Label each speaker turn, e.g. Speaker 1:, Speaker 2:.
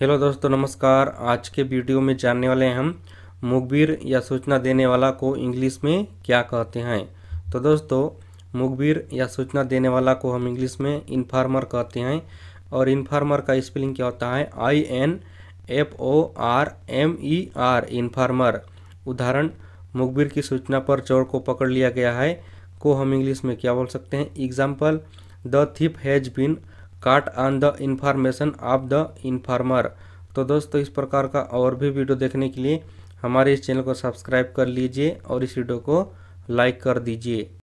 Speaker 1: hello दोस्तों नमस्कार आज के वीडियो में जानने वाले हैं हम मुखबिर या सूचना देने वाला को इंग्लिश में क्या कहते हैं तो दोस्तों मुखबिर या सूचना देने वाला को हम इंग्लिश में इन्फार्मर कहते हैं और इन्फार्मर का स्पेलिंग क्या होता है I N F O R M E e R informer उदाहरण मुखबिर की सूचना पर चोर को पकड़ लिया गया है को हम इंग्लिश में क्या बोल सकते हैं example the thief has been caught on the information of the informer तो दोस्तों इस प्रकार का और भी वीडियो देखने के लिए हमारे इस चैनल को सब्सक्राइब कर लीजिए और इस वीडियो को लाइक कर दीजिए